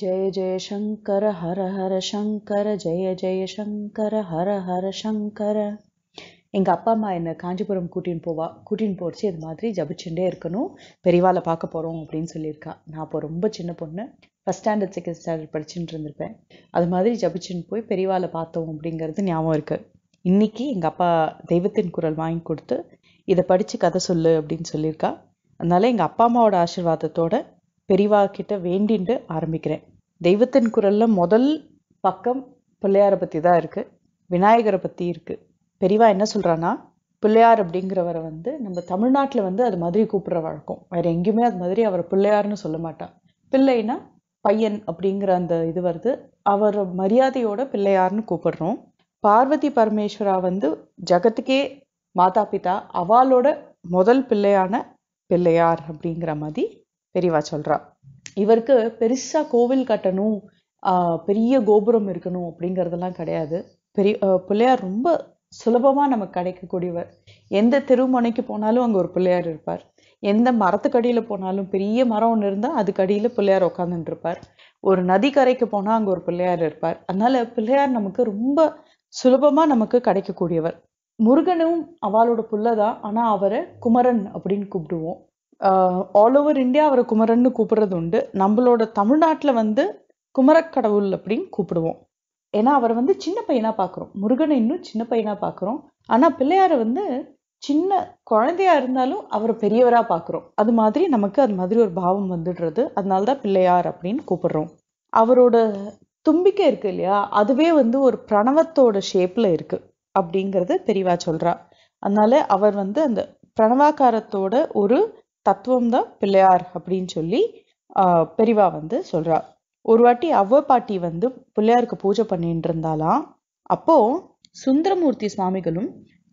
ஜய ஜய சங்கர ஹர ஹர சங்கர ஜெய ஜெய சங்கர ஹர ஹர சங்கர எங்கள் அப்பா அம்மா என்னை காஞ்சிபுரம் கூட்டின்னு போவா கூட்டின்னு போச்சு இது மாதிரி ஜபிச்சுட்டே இருக்கணும் பெரியவாளை பார்க்க போகிறோம் அப்படின்னு சொல்லியிருக்கா நான் இப்போ ரொம்ப சின்ன பொண்ணு ஃபஸ்ட் ஸ்டாண்டர்ட் செகண்ட் ஸ்டாண்டர்ட் படிச்சுட்டு இருந்திருப்பேன் அது மாதிரி ஜபிச்சுன்னு போய் பெரியவாளை பார்த்தோம் அப்படிங்கிறது ஞாபகம் இருக்குது இன்றைக்கி எங்கள் அப்பா தெய்வத்தின் குரல் வாங்கி கொடுத்து இதை படித்து கதை சொல்லு அப்படின்னு சொல்லியிருக்கா அதனால் எங்கள் அப்பா அம்மாவோட ஆசீர்வாதத்தோட பெரிவா கிட்ட ஆரம்பிக்கிறேன் தெய்வத்தின் குரலில் முதல் பக்கம் பிள்ளையாரை பற்றி தான் இருக்குது விநாயகரை பற்றி இருக்குது பெரிவா என்ன சொல்கிறான்னா பிள்ளையார் அப்படிங்கிறவரை வந்து நம்ம தமிழ்நாட்டில் வந்து அது மாதிரி கூப்பிட்ற வழக்கம் வேறு எங்கேயுமே அது மாதிரி அவரை பிள்ளையார்னு சொல்ல மாட்டான் பிள்ளைனா பையன் அப்படிங்கிற அந்த இது வருது அவர் மரியாதையோட பிள்ளையார்னு கூப்பிடுறோம் பார்வதி பரமேஸ்வரா வந்து ஜகத்துக்கே மாதா பிதா அவளோட முதல் பிள்ளையான பிள்ளையார் அப்படிங்கிற மாதிரி பெரியவா சொல்றா இவருக்கு பெருசா கோவில் கட்டணும் பெரிய கோபுரம் இருக்கணும் அப்படிங்கறதெல்லாம் கிடையாது பெரிய பிள்ளையார் ரொம்ப சுலபமா நமக்கு கிடைக்கக்கூடியவர் எந்த தெருமுனைக்கு போனாலும் அங்க ஒரு பிள்ளையார் இருப்பார் எந்த மரத்துக்கடியில போனாலும் பெரிய மரம் ஒன்று இருந்தால் அதுக்கடியில் பிள்ளையார் இருப்பார் ஒரு நதிக்கரைக்கு போனால் அங்கே ஒரு பிள்ளையார் இருப்பார் அதனால பிள்ளையார் நமக்கு ரொம்ப சுலபமாக நமக்கு கிடைக்கக்கூடியவர் முருகனும் அவளோட புள்ளதான் ஆனா ஆனால் அவரை குமரன் அப்படின்னு கூப்பிடுவோம் ஆல் ஓவர் இந்தியா அவரை குமரன்னு கூப்பிடுறது உண்டு நம்மளோட தமிழ்நாட்டில் வந்து குமரக்கடவுள் அப்படின்னு கூப்பிடுவோம் ஏன்னா அவரை வந்து சின்ன பையனாக பார்க்குறோம் முருகனை இன்னும் சின்ன பையனாக பார்க்குறோம் ஆனால் பிள்ளையாரை வந்து சின்ன குழந்தையா இருந்தாலும் அவரை பெரியவராக பார்க்குறோம் அது மாதிரி நமக்கு அது மாதிரி ஒரு பாவம் வந்துடுறது அதனால தான் பிள்ளையார் அப்படின்னு கூப்பிடுறோம் அவரோட தும்பிக்கை இருக்கு இல்லையா அதுவே வந்து ஒரு பிரணவத்தோட ஷேப்பில் இருக்குது அப்படிங்கிறது பெரியவா சொல்கிறா அதனால அவர் வந்து அந்த பிரணவாக்காரத்தோட ஒரு தத்துவம் தான் பிள்ளையார் அப்படின்னு சொல்லி பெரிவா வந்து சொல்றா ஒரு வாட்டி அவ்வ பாட்டி வந்து பிள்ளையாருக்கு பூஜை பண்ணிட்டு இருந்தாலாம் அப்போ சுந்தரமூர்த்தி சுவாமிகளும்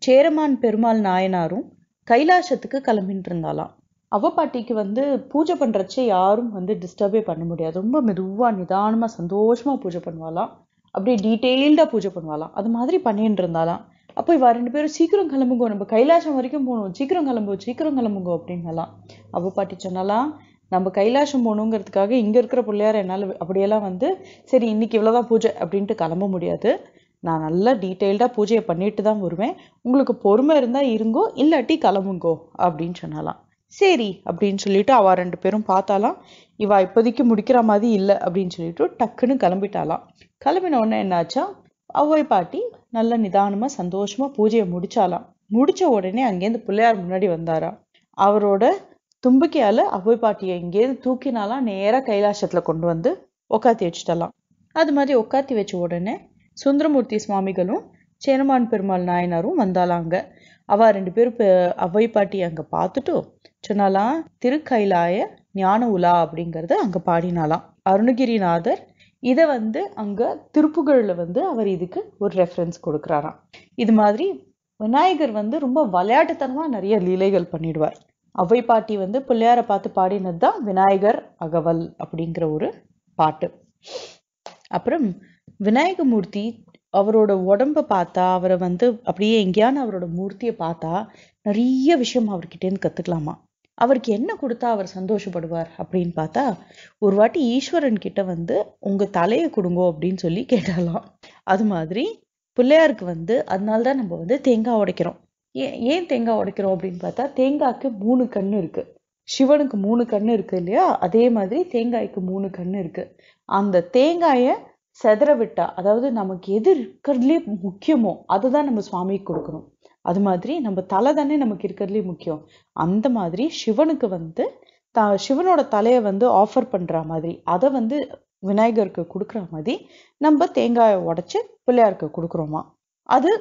சேரமான் பெருமாள் நாயனாரும் கைலாசத்துக்கு கிளம்பின் இருந்தாலாம் அவ பாட்டிக்கு வந்து பூஜை பண்றச்ச யாரும் வந்து டிஸ்டர்பே பண்ண முடியாது ரொம்ப மெதுவாக நிதானமாக சந்தோஷமாக பூஜை பண்ணுவாளாம் அப்படியே டீட்டெயில்டாக பூஜை பண்ணுவாளாம் அது மாதிரி பண்ணிட்டு இருந்தாலாம் அப்போ இவா ரெண்டு பேரும் சீக்கிரம் கிளம்புங்கோ நம்ம கைலாசம் வரைக்கும் போகணும் சீக்கிரம் கிளம்போ சீக்கிரம் கிளம்புங்கோ அப்படின்னாலாம் அவ பாட்டி சொன்னாலாம் நம்ம கைலாசம் போகணுங்கிறதுக்காக இங்கே இருக்கிற பிள்ளையார் என்னால் அப்படியெல்லாம் வந்து சரி இன்னைக்கு இவ்வளோதான் பூஜை அப்படின்ட்டு கிளம்ப முடியாது நான் நல்லா டீட்டெயில்டாக பூஜையை பண்ணிட்டு தான் வருவேன் உங்களுக்கு பொறுமை இருந்தால் இருங்கோ இல்லாட்டி கிளம்புங்கோ அப்படின்னு சொன்னாலாம் சரி அப்படின்னு சொல்லிட்டு அவள் ரெண்டு பேரும் பார்த்தாலாம் இவா இப்போதைக்கு முடிக்கிற மாதிரி இல்லை அப்படின்னு சொல்லிட்டு டக்குன்னு கிளம்பிட்டாலாம் கிளம்பின உடனே என்னாச்சா ஔவை பாட்டி நல்ல நிதானமாக சந்தோஷமாக பூஜையை முடிச்சாலாம் முடித்த உடனே அங்கேருந்து பிள்ளையார் முன்னாடி வந்தாராம் அவரோட தும்பிக்கையால் ஔவை பாட்டியை இங்கேருந்து தூக்கினாலாம் நேராக கைலாசத்தில் கொண்டு வந்து உக்காத்தி வச்சுட்டலாம் அது மாதிரி உட்காத்தி வச்ச உடனே சுந்தரமூர்த்தி சுவாமிகளும் சேனமான் பெருமாள் நாயனாரும் வந்தாலாங்க அவள் ரெண்டு பேரும் அவ்வை பாட்டி அங்கே பார்த்துட்டு சொன்னாலாம் திருக்கைலாய ஞான உலா அப்படிங்கிறத அங்கே பாடினாலாம் அருணகிரிநாதர் இதை வந்து அங்கே திருப்புகழில் வந்து அவர் இதுக்கு ஒரு ரெஃபரன்ஸ் கொடுக்குறாராம் இது மாதிரி விநாயகர் வந்து ரொம்ப விளையாட்டுத்தனமாக நிறைய லீலைகள் பண்ணிடுவார் அவை பாட்டி வந்து பிள்ளையாரை பார்த்து பாடினது தான் விநாயகர் அகவல் அப்படிங்கிற ஒரு பாட்டு அப்புறம் விநாயகமூர்த்தி அவரோட உடம்பை பார்த்தா அவரை வந்து அப்படியே எங்கேயான அவரோட மூர்த்தியை பார்த்தா நிறைய விஷயம் அவர்கிட்டேருந்து கற்றுக்கலாமா அவருக்கு என்ன கொடுத்தா அவர் சந்தோஷப்படுவார் அப்படின்னு பார்த்தா ஒரு வாட்டி ஈஸ்வரன் கிட்ட வந்து உங்கள் தலையை கொடுங்கோ அப்படின்னு சொல்லி கேட்டாலாம் அது மாதிரி பிள்ளையாருக்கு வந்து அதனால தான் நம்ம வந்து தேங்காய் உடைக்கிறோம் ஏன் ஏன் தேங்காய் உடைக்கிறோம் அப்படின்னு பார்த்தா தேங்காய்க்கு மூணு கண்ணு இருக்குது சிவனுக்கு மூணு கண்ணு இருக்குது இல்லையா அதே மாதிரி தேங்காய்க்கு மூணு கண்ணு இருக்குது அந்த தேங்காயை செதற விட்டா அதாவது நமக்கு எது இருக்கிறதுலே முக்கியமோ அதுதான் நம்ம சுவாமிக்கு கொடுக்கணும் அது மாதிரி நம்ம தலை தானே நமக்கு இருக்கிறதுலே முக்கியம் அந்த மாதிரி சிவனுக்கு வந்து த சிவனோட தலையை வந்து ஆஃபர் பண்ணுற மாதிரி அதை வந்து விநாயகருக்கு கொடுக்குற மாதிரி நம்ம தேங்காயை உடச்சி பிள்ளையாருக்கு கொடுக்குறோமா அது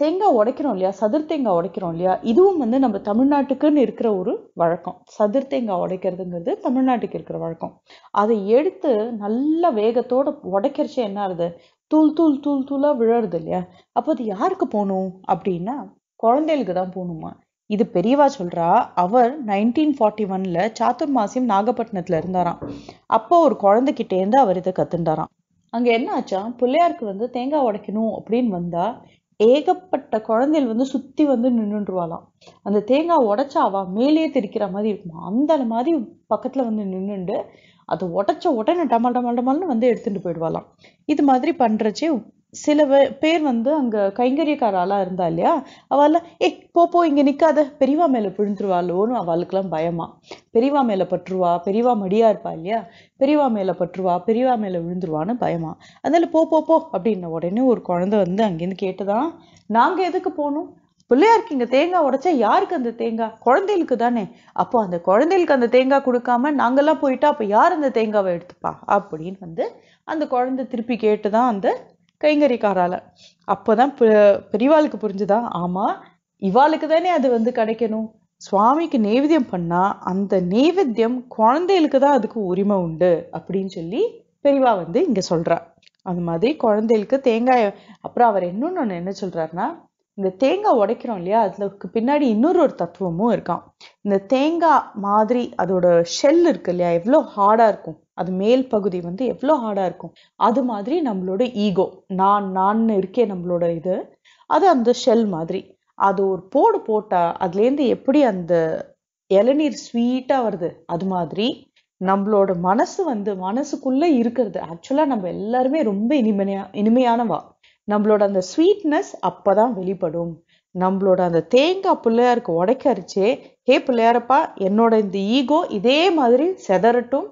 தேங்காய் உடைக்கிறோம் இல்லையா சதுர் தேங்காய் உடைக்கிறோம் இல்லையா இதுவும் வந்து நம்ம தமிழ்நாட்டுக்குன்னு இருக்கிற ஒரு வழக்கம் சதுர் தேங்காய் உடைக்கிறதுங்கிறது தமிழ்நாட்டுக்கு இருக்கிற வழக்கம் அதை எடுத்து நல்ல வேகத்தோட உடைக்கிறச்சே என்ன ஆகுது தூள் தூள் தூள் தூளாக விழறது இல்லையா அப்போ அது யாருக்கு போகணும் அப்படின்னா குழந்தைகளுக்கு தான் போகணுமா இது பெரியவா சொல்கிறா அவர் நைன்டீன் ஃபார்ட்டி ஒன்ல சாத்துர் மாசியம் நாகப்பட்டினத்தில் இருந்தாராம் அப்போ ஒரு இருந்து அவர் இதை கத்துண்டாராம் அங்கே என்ன ஆச்சா பிள்ளையாருக்கு வந்து தேங்காய் உடைக்கணும் அப்படின்னு வந்தால் ஏகப்பட்ட குழந்தைகள் வந்து சுற்றி வந்து நின்றுருவாளாம் அந்த தேங்காய் உடைச்சா அவள் மேலேயே தெரிக்கிற மாதிரி இருக்குமா அந்த மாதிரி பக்கத்தில் வந்து நின்றுண்டு அதை உடச்ச உடனே டமால் டமால் டமால்னு வந்து எடுத்துகிட்டு போயிடுவாளாம் இது மாதிரி பண்ணுறச்சே சில பேர் வந்து அங்கே கைங்கரியக்காராலாம் இருந்தா இல்லையா அவள் ஏ போ இங்கே நிற்காத பெரியவா மேலே விழுந்துருவாளோன்னு அவளுக்கெல்லாம் பயமா பெரியவா மேலே பற்றுவா பெரியவா மடியா இருப்பா இல்லையா பெரியவா மேலே பற்றுவா பெரியவா மேலே விழுந்துருவான்னு பயமா அதனால போ போ போ அப்படின்ன உடனே ஒரு குழந்தை வந்து அங்கேருந்து கேட்டுதான் நாங்கள் எதுக்கு போகணும் பிள்ளையாருக்கு இங்கே தேங்காய் உடைச்சா யாருக்கு அந்த தேங்காய் குழந்தைகளுக்கு தானே அப்போ அந்த குழந்தைகளுக்கு அந்த தேங்காய் கொடுக்காம நாங்கள்லாம் போயிட்டா அப்போ யார் அந்த தேங்காவை எடுத்துப்பா அப்படின்னு வந்து அந்த குழந்தை திருப்பி கேட்டு தான் அந்த கைங்கறிக்காரால அப்போதான் தான் பெரியவாளுக்கு புரிஞ்சுதா ஆமாம் இவாளுக்கு தானே அது வந்து கிடைக்கணும் சுவாமிக்கு நெய்வேத்தியம் பண்ணால் அந்த நெய்வேத்தியம் குழந்தைகளுக்கு தான் அதுக்கு உரிமை உண்டு அப்படின்னு சொல்லி பெரியவா வந்து இங்கே சொல்றா அது மாதிரி குழந்தைகளுக்கு தேங்காய் அப்புறம் அவர் இன்னொன்று என்ன சொல்கிறாருன்னா இந்த தேங்காய் உடைக்கிறோம் இல்லையா அதுக்கு பின்னாடி இன்னொரு ஒரு தத்துவமும் இருக்கான் இந்த தேங்காய் மாதிரி அதோட ஷெல் இருக்கு இல்லையா எவ்வளோ ஹார்டாக இருக்கும் அது மேல் பகுதி வந்து எவ்வளோ ஹார்டாக இருக்கும் அது மாதிரி நம்மளோட ஈகோ நான் நான் இருக்கே நம்மளோட இது அது அந்த ஷெல் மாதிரி அது ஒரு போடு போட்டால் அதுலேருந்து எப்படி அந்த இளநீர் ஸ்வீட்டாக வருது அது மாதிரி நம்மளோட மனசு வந்து மனசுக்குள்ளே இருக்கிறது ஆக்சுவலாக நம்ம எல்லாருமே ரொம்ப இனிமையா இனிமையானவா நம்மளோட அந்த ஸ்வீட்னஸ் அப்போ தான் வெளிப்படும் நம்மளோட அந்த தேங்காய் பிள்ளையாருக்கு உடைக்கரிச்சே ஹே பிள்ளையாரப்பா என்னோட இந்த ஈகோ இதே மாதிரி செதறட்டும்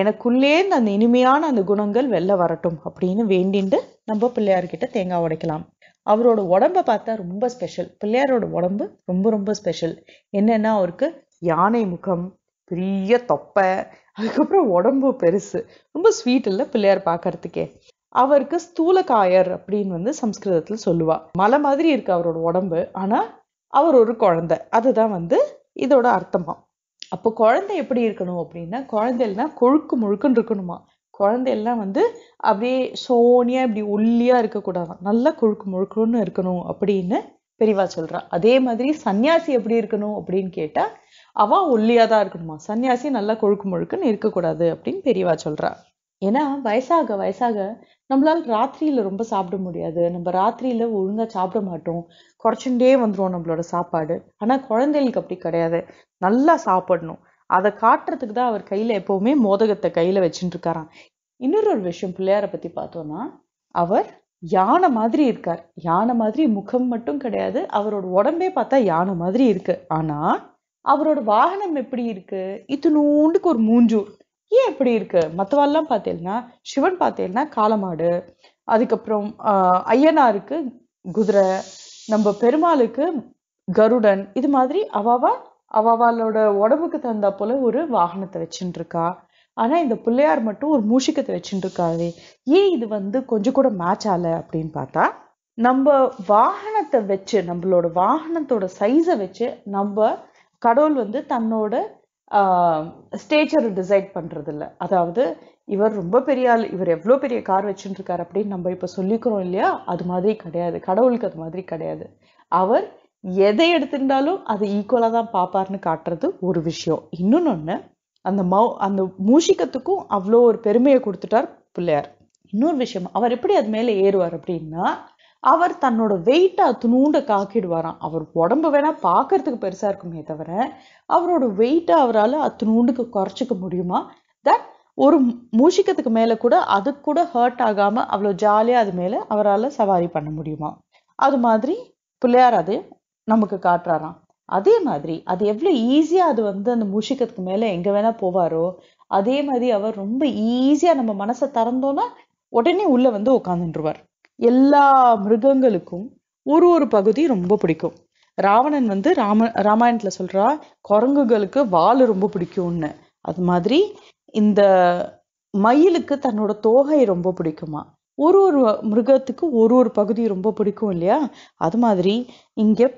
எனக்குள்ளேந்து அந்த இனிமையான அந்த குணங்கள் வெளில வரட்டும் அப்படின்னு வேண்டிண்டு நம்ம பிள்ளையார்கிட்ட தேங்காய் உடைக்கலாம் அவரோட உடம்பை பார்த்தா ரொம்ப ஸ்பெஷல் பிள்ளையாரோட உடம்பு ரொம்ப ரொம்ப ஸ்பெஷல் என்னென்னா அவருக்கு யானை முகம் பெரிய தொப்பை அதுக்கப்புறம் உடம்பு பெருசு ரொம்ப ஸ்வீட் இல்லை பிள்ளையார் பார்க்கறதுக்கே அவருக்கு ஸ்தூலகாயர் அப்படின்னு வந்து சம்ஸ்கிருதத்தில் சொல்லுவா மலை மாதிரி இருக்கு அவரோட உடம்பு ஆனா அவர் ஒரு குழந்தை அதுதான் வந்து இதோட அர்த்தமா அப்போ குழந்தை எப்படி இருக்கணும் அப்படின்னா குழந்தைலாம் கொழுக்கு முழுக்குன்னு இருக்கணுமா குழந்தையெல்லாம் வந்து அப்படியே சோனியா இப்படி ஒல்லியா இருக்கக்கூடாதான் நல்லா கொழுக்கு முழுக்குன்னு இருக்கணும் அப்படின்னு பெரியவா சொல்றா அதே மாதிரி சன்னியாசி எப்படி இருக்கணும் அப்படின்னு கேட்டா அவா ஒல்லியா தான் இருக்கணுமா சன்னியாசி நல்லா கொழுக்கு முழுக்குன்னு இருக்கக்கூடாது அப்படின்னு பெரியவா சொல்றா ஏன்னா வயசாக வயசாக நம்மளால் ராத்திரியில் ரொம்ப சாப்பிட முடியாது நம்ம ராத்திரியில் ஒழுங்காக சாப்பிட மாட்டோம் குறைச்சுட்டே வந்துடும் நம்மளோட சாப்பாடு ஆனால் குழந்தைகளுக்கு அப்படி கிடையாது நல்லா சாப்பிடணும் அதை காட்டுறதுக்கு தான் அவர் கையில் எப்போவுமே மோதகத்தை கையில் வச்சுட்டு இருக்காராம் இன்னொரு ஒரு விஷயம் பிள்ளையாரை பற்றி பார்த்தோன்னா அவர் யானை மாதிரி இருக்கார் யானை மாதிரி முகம் மட்டும் கிடையாது அவரோட உடம்பே பார்த்தா யானை மாதிரி இருக்கு ஆனால் அவரோட வாகனம் எப்படி இருக்கு இத்தினூண்டுக்கு ஒரு மூஞ்சூர் ஏன் இப்படி இருக்கு மற்றவாள்லாம் பார்த்தீங்கன்னா சிவன் பார்த்தீங்கன்னா காலமாடு அதுக்கப்புறம் ஐயனாருக்கு குதிரை நம்ம பெருமாளுக்கு கருடன் இது மாதிரி அவாவா அவாவாலோட உடம்புக்கு தந்தா போல ஒரு வாகனத்தை வச்சுட்டு இருக்கா ஆனா இந்த பிள்ளையார் மட்டும் ஒரு மூஷிக்கத்தை வச்சுட்டு இருக்காரு ஏன் இது வந்து கொஞ்சம் கூட மேட்ச் ஆல அப்படின்னு பார்த்தா நம்ம வாகனத்தை வச்சு நம்மளோட வாகனத்தோட சைஸை வச்சு நம்ம கடவுள் வந்து தன்னோட ஸ்டேஜர் டிசைட் பண்ணுறதில்ல அதாவது இவர் ரொம்ப பெரிய ஆள் இவர் எவ்வளோ பெரிய கார் வச்சுட்டுருக்கார் அப்படின்னு நம்ம இப்போ சொல்லிக்கிறோம் இல்லையா அது மாதிரி கிடையாது கடவுளுக்கு அது மாதிரி கிடையாது அவர் எதை எடுத்துட்டாலும் அது ஈக்குவலாக தான் பார்ப்பார்னு காட்டுறது ஒரு விஷயம் இன்னொன்று ஒன்று அந்த மௌ அந்த மூஷிக்கத்துக்கும் அவ்வளோ ஒரு பெருமையை கொடுத்துட்டார் பிள்ளையார் இன்னொரு விஷயம் அவர் எப்படி அது மேலே ஏறுவார் அப்படின்னா அவர் தன்னோட வெயிட்டை துணூண்ட காக்கிடுவாராம் அவர் உடம்பு வேணா பார்க்கறதுக்கு பெருசாக இருக்குமே தவிர அவரோட வெயிட்டை அவரால் நூண்டுக்கு குறைச்சிக்க முடியுமா தட் ஒரு மூஷிக்கத்துக்கு மேலே கூட அது கூட ஹர்ட் ஆகாமல் அவ்வளோ ஜாலியாக அது மேலே அவரால் சவாரி பண்ண முடியுமா அது மாதிரி பிள்ளையார் அது நமக்கு காட்டுறாராம் அதே மாதிரி அது எவ்வளோ ஈஸியாக அது வந்து அந்த மூஷிக்கத்துக்கு மேலே எங்கே வேணால் போவாரோ அதே மாதிரி அவர் ரொம்ப ஈஸியாக நம்ம மனசை திறந்தோன்னா உடனே உள்ளே வந்து உட்காந்துருவார் எல்லா மிருகங்களுக்கும் ஒரு ஒரு பகுதி ரொம்ப பிடிக்கும் ராவணன் வந்து ராம ராமாயணத்துல சொல்றா குரங்குகளுக்கு வால் ரொம்ப பிடிக்கும்னு அது மாதிரி இந்த மயிலுக்கு தன்னோட தோகை ரொம்ப பிடிக்குமா ஒரு ஒரு மிருகத்துக்கு ஒரு ஒரு பகுதி ரொம்ப பிடிக்கும் இல்லையா அது மாதிரி இங்க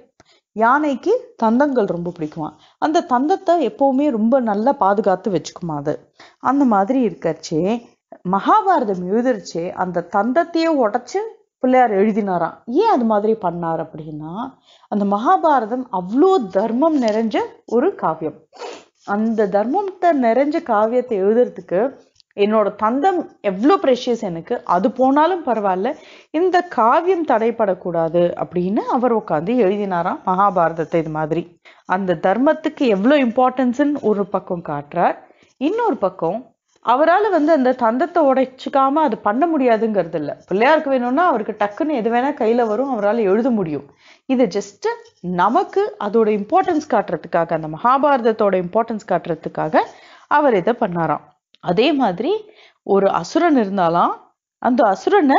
யானைக்கு தந்தங்கள் ரொம்ப பிடிக்குமா அந்த தந்தத்தை எப்பவுமே ரொம்ப நல்லா பாதுகாத்து வச்சுக்குமா அது அந்த மாதிரி இருக்கச்சே மகாபாரதம் எழுதிருச்சு அந்த தந்தத்தையே உடைச்சு பிள்ளையார் எழுதினாராம் ஏன் அது மாதிரி பண்ணார் அப்படின்னா அந்த மகாபாரதம் அவ்வளோ தர்மம் நிறைஞ்ச ஒரு காவியம் அந்த தர்மத்தை நிறைஞ்ச காவியத்தை எழுதுறதுக்கு என்னோட தந்தம் எவ்வளோ ப்ரெஷியஸ் எனக்கு அது போனாலும் பரவாயில்ல இந்த காவியம் தடைப்படக்கூடாது அப்படின்னு அவர் உட்காந்து எழுதினாராம் மகாபாரதத்தை இது மாதிரி அந்த தர்மத்துக்கு எவ்வளோ இம்பார்ட்டன்ஸுன்னு ஒரு பக்கம் காட்டுறார் இன்னொரு பக்கம் அவரால் வந்து அந்த தந்தத்தை உடைச்சிக்காம அது பண்ண முடியாதுங்கிறது இல்லை பிள்ளையாருக்கு வேணும்னா அவருக்கு டக்குன்னு எது வேணால் கையில் வரும் அவரால் எழுத முடியும் இது ஜஸ்ட்டு நமக்கு அதோட இம்பார்ட்டன்ஸ் காட்டுறதுக்காக அந்த மகாபாரதத்தோட இம்பார்ட்டன்ஸ் காட்டுறதுக்காக அவர் இதை பண்ணாராம் அதே மாதிரி ஒரு அசுரன் இருந்தாலாம் அந்த அசுரனை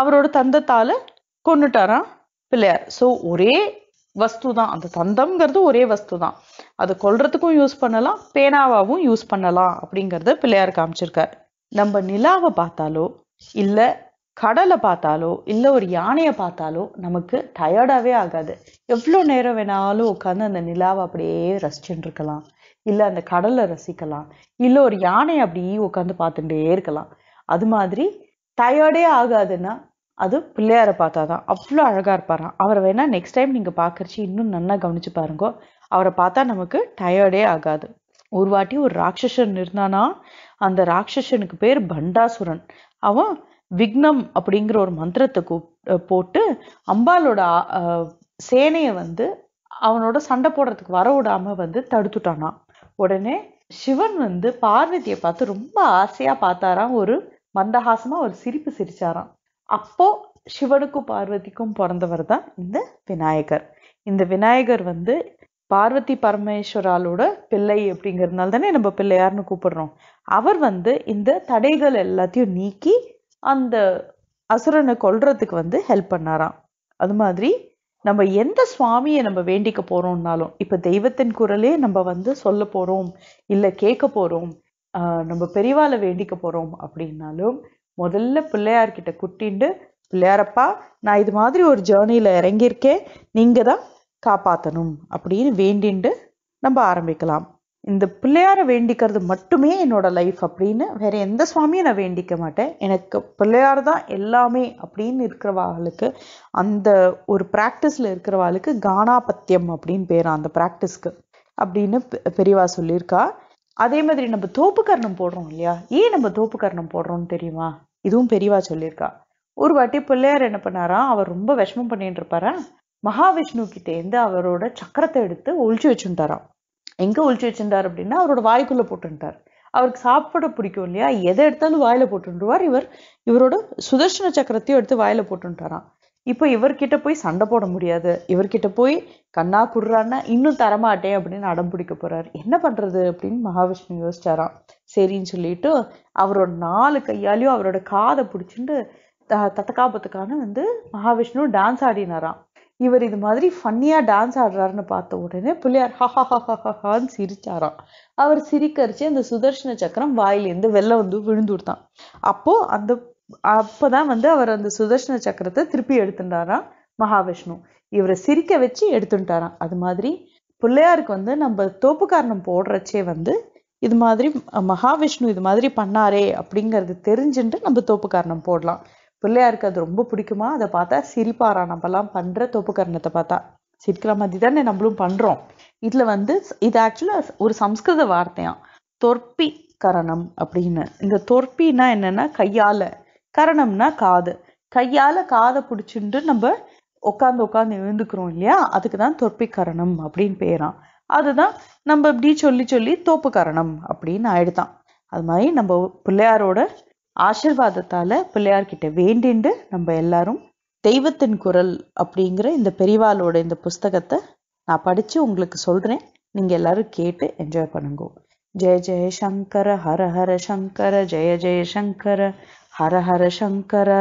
அவரோட தந்தத்தால் கொண்டுட்டாராம் பிள்ளையார் ஸோ ஒரே வஸ்து தான் அந்த தந்தம்ங்கிறது ஒரே வஸ்து தான் அது கொள்றதுக்கும் யூஸ் பண்ணலாம் பேனாவாகவும் யூஸ் பண்ணலாம் அப்படிங்கிறத பிள்ளையார் காமிச்சிருக்கார் நம்ம நிலாவை பார்த்தாலோ இல்லை கடலை பார்த்தாலோ இல்லை ஒரு யானையை பார்த்தாலோ நமக்கு டயர்டாகவே ஆகாது எவ்வளோ நேரம் வேணாலும் உட்காந்து அந்த நிலாவை அப்படியே ரசிச்சுட்டு இருக்கலாம் இல்லை அந்த கடலை ரசிக்கலாம் இல்லை ஒரு யானையை அப்படியே உட்காந்து பார்த்துட்டே இருக்கலாம் அது மாதிரி டயர்டே ஆகாதுன்னா அது பிள்ளையாரை பார்த்தா தான் அவ்வளோ அழகாக இருப்பாராம் அவரை வேணால் நெக்ஸ்ட் டைம் நீங்கள் பார்க்குறச்சி இன்னும் நல்லா கவனித்து பாருங்க அவரை பார்த்தா நமக்கு டயர்டே ஆகாது ஒரு வாட்டி ஒரு ராட்சசன் இருந்தானா அந்த ராட்சசனுக்கு பேர் பண்டாசுரன் அவன் விக்னம் அப்படிங்கிற ஒரு மந்திரத்தை போட்டு அம்பாலோட சேனையை வந்து அவனோட சண்டை போடுறதுக்கு வர விடாம வந்து தடுத்துட்டானான் உடனே சிவன் வந்து பார்வதியை பார்த்து ரொம்ப ஆசையா பார்த்தாராம் ஒரு மந்தஹாசமா ஒரு சிரிப்பு சிரிச்சாராம் அப்போ சிவனுக்கும் பார்வதிக்கும் பிறந்தவர் தான் இந்த விநாயகர் இந்த விநாயகர் வந்து பார்வதி பரமேஸ்வராலோட பிள்ளை அப்படிங்கிறதுனால தானே நம்ம பிள்ளையார்னு கூப்பிடுறோம் அவர் வந்து இந்த தடைகள் எல்லாத்தையும் நீக்கி அந்த அசுரனை கொல்றதுக்கு வந்து ஹெல்ப் பண்ணாராம் அது மாதிரி நம்ம எந்த சுவாமியை நம்ம வேண்டிக்க போறோம்னாலும் இப்ப தெய்வத்தின் குரலே நம்ம வந்து சொல்ல போறோம் இல்ல கேட்க போறோம் நம்ம பெரியவால வேண்டிக்க போறோம் அப்படின்னாலும் முதல்ல பிள்ளையார்கிட்ட குட்டிண்டு பிள்ளையாரப்பா நான் இது மாதிரி ஒரு ஜேர்னில இறங்கியிருக்கேன் நீங்க தான் காப்பாற்றணும் அப்படின்னு வேண்டிண்டு நம்ம ஆரம்பிக்கலாம் இந்த பிள்ளையார வேண்டிக்கிறது மட்டுமே என்னோட லைஃப் அப்படின்னு வேற எந்த சுவாமியும் நான் வேண்டிக்க மாட்டேன் எனக்கு பிள்ளையார் தான் எல்லாமே அப்படின்னு இருக்கிறவாளுக்கு அந்த ஒரு ப்ராக்டிஸில் இருக்கிறவாளுக்கு கானாபத்தியம் அப்படின்னு பேர் அந்த ப்ராக்டிஸ்க்கு அப்படின்னு பெரியவா சொல்லியிருக்கா அதே மாதிரி நம்ம தோப்பு கர்ணம் போடுறோம் இல்லையா ஏன் நம்ம தோப்பு கர்ணம் போடுறோம்னு தெரியுமா இதுவும் பெரியவா சொல்லியிருக்கா ஒரு வாட்டி பிள்ளையார் என்ன பண்ணாரா அவர் ரொம்ப விஷமம் பண்ணிட்டு இருப்பாரா மகாவிஷ்ணு கிட்டேருந்து அவரோட சக்கரத்தை எடுத்து ஒழிச்சு வச்சுட்டாராம் எங்கே ஒழிச்சு வச்சுட்டார் அப்படின்னா அவரோட வாய்க்குள்ளே போட்டுட்டார் அவருக்கு சாப்பிட பிடிக்கும் இல்லையா எதை எடுத்தாலும் வாயில போட்டுருவார் இவர் இவரோட சுதர்ஷன சக்கரத்தையும் எடுத்து வாயில போட்டுட்டாராம் இப்போ இவர்கிட்ட போய் சண்டை போட முடியாது இவர்கிட்ட போய் கண்ணா குடுறான்னா இன்னும் தரமாட்டேன் அப்படின்னு அடம் பிடிக்க போறாரு என்ன பண்றது அப்படின்னு மகாவிஷ்ணு யோசிச்சாராம் சரின்னு சொல்லிட்டு அவரோட நாலு கையாலையும் அவரோட காதை பிடிச்சிட்டு தத்தகாபத்துக்கான வந்து மகாவிஷ்ணு டான்ஸ் ஆடினாராம் இவர் இது மாதிரி ஃபன்னியாக டான்ஸ் ஆடுறாருன்னு பார்த்த உடனே பிள்ளையார் ஹஹஹஹஹான்னு சிரிச்சாராம் அவர் சிரிக்கரிச்சு அந்த சுதர்ஷன சக்கரம் வாயிலேருந்து வெளில வந்து விழுந்து விடுத்தான் அப்போ அந்த அப்போ தான் வந்து அவர் அந்த சுதர்ஷன சக்கரத்தை திருப்பி எடுத்துட்டாராம் மகாவிஷ்ணு இவரை சிரிக்க வச்சு எடுத்துட்டாராம் அது மாதிரி பிள்ளையாருக்கு வந்து நம்ம தோப்புக்காரணம் போடுறச்சே வந்து இது மாதிரி மகாவிஷ்ணு இது மாதிரி பண்ணாரே அப்படிங்கிறது தெரிஞ்சுட்டு நம்ம தோப்புக்காரணம் போடலாம் பிள்ளையாருக்கு அது ரொம்ப பிடிக்குமா அதை பார்த்தா சிரிப்பாரா நம்மலாம் பண்ணுற தோப்புக்கரணத்தை பார்த்தா சிரிக்கிற மாதிரி தானே நம்மளும் பண்ணுறோம் இதில் வந்து இது ஆக்சுவலாக ஒரு சம்ஸ்கிருத வார்த்தையாம் தொற்பி கரணம் அப்படின்னு இந்த தொற்பின்னா என்னென்னா கையால் கரணம்னா காது கையால் காதை பிடிச்சிட்டு நம்ம உட்காந்து உட்காந்து எழுந்துக்கிறோம் இல்லையா அதுக்கு தான் தொற்பிக்கரணம் அப்படின்னு பேரான் அதுதான் நம்ம இப்படி சொல்லி சொல்லி தோப்புக்கரணம் அப்படின்னு ஆயிடுதான் அது மாதிரி நம்ம பிள்ளையாரோட ஆசிர்வாதத்தால் பிள்ளையார்கிட்ட வேண்டிண்டு நம்ம எல்லாரும் தெய்வத்தின் குரல் அப்படிங்கிற இந்த பெரிவாலோட இந்த புஸ்தகத்தை நான் படித்து உங்களுக்கு சொல்கிறேன் நீங்கள் எல்லாரும் கேட்டு என்ஜாய் பண்ணுங்க ஜெய ஜெய சங்கர ஹர ஹர சங்கர ஜெய ஜெய சங்கர ஹர ஹர சங்கர